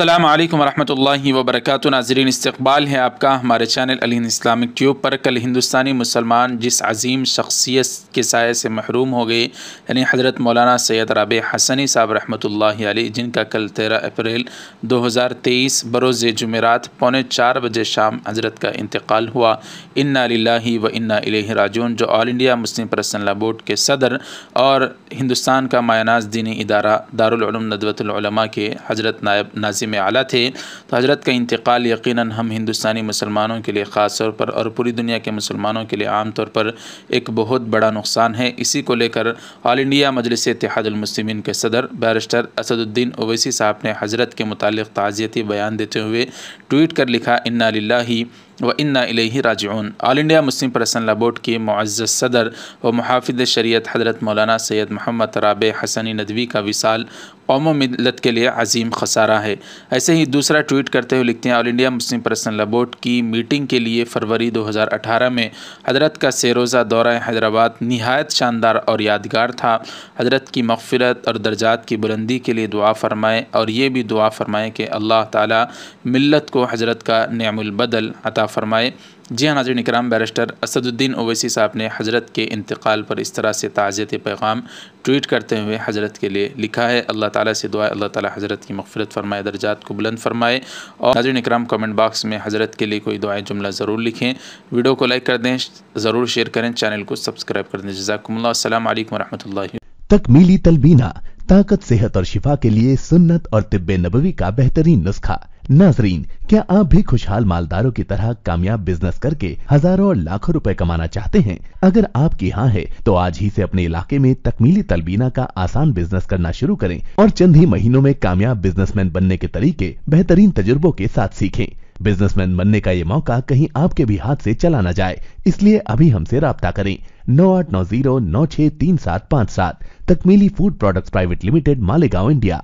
अल्लाम वरह वबरक नाजरीन इस्तबाल है आपका हमारे चैनल अली इस्लामिक ट्यूब पर कल हिंदुस्तानी मुसलमान जिस अजीम शख्सियत के साय से महरूम हो गए यानी हज़रत मौलाना सैद रब हसनी साहब रहमत जिनका कल तेरह अप्रैल दो हज़ार तेईस बरोज़ जुमेरात पौने चार बजे शाम हज़रत का इंतकाल हुआ इन्ना लाही व इन्ना राजून जो all India Muslim personal law board के सदर और हिंदुस्तान का मायानाज दीनी इदारा दारुलूम नदवतमा के हज़रत नायब नाज मनाजिम में आला थे तो हज़रत का इंतकाल यकीन हम हिंदुस्तानी मुसलमानों के लिए ख़ास तौर पर और पूरी दुनिया के मुसलमानों के लिए आम तौर पर एक बहुत बड़ा नुकसान है इसी को लेकर ऑल इंडिया मजलिस इतिहादमसलिमिन के सदर बैरिस्टर असदुद्दीन ओवैसी साहब ने हज़रत के मुतक़ ताज़ियती बयान देते हुए ट्वीट कर लिखा इन्ना ला व इन्ना राजन आल इंडिया मुस्लिम पर्सनला बोर्ड के मुआज़ सदर व मुहाफ़ शरीत हजरत मौलाना सैयद मोहम्मद राब हसनी नदवी का विसाल कौम मिलत के लिए अजीम खसारा है ऐसे ही दूसरा ट्वीट करते हुए लिखते हैं all India Muslim personal board की मीटिंग के लिए फरवरी 2018 में हजरत का सेरोज़ा दौरा हैदराबाद नहायत शानदार और यादगार था हजरत की मफफरत और दर्जात की बुलंदी के लिए दुआ फरमाएँ और ये भी दुआ फरमाएँ कि अल्लाह ताली मिलत को हजरत का नमबदल अता फरमाए जी हाँ नाजरन कराम बैरिस्टर असदुद्दीन ओवैसी साहब ने हज़रत के इंतकाल पर इस तरह से ताज़ियत पैगाम ट्वीट करते हुए हज़रत के लिए लिखा है अल्लाह ताला से दुआ अल्लाह ताला हज़रत की मफ़रत फरमाए दर्जात को बुलंद फरमाए और नाजरन कराम कमेंट बॉक्स में हज़रत के लिए कोई दुआएं जुमला ज़रूर लिखें वीडियो को लाइक कर दें ज़रूर शेयर करें चैनल को सब्सक्राइब कर दें जजाकम्ला असल वरहमल तकमीली तलबीना ताकत सेहत और शिफा के लिए सुन्नत और तिब्बे नबवी का बेहतरीन नुस्खा नाजरीन क्या आप भी खुशहाल मालदारों की तरह कामयाब बिजनेस करके हजारों और लाखों रुपए कमाना चाहते हैं अगर आपकी हाँ है तो आज ही से अपने इलाके में तकमीली तलबीना का आसान बिजनेस करना शुरू करें और चंद ही महीनों में कामयाब बिजनेसमैन बनने के तरीके बेहतरीन तजुर्बों के साथ सीखें बिजनेसमैन बनने का ये मौका कहीं आपके भी हाथ से चला ना जाए इसलिए अभी हमसे रबता करें नौ आठ नौ जीरो नौ छह तीन सात पाँच सात Takmili food products private limited Malegaon India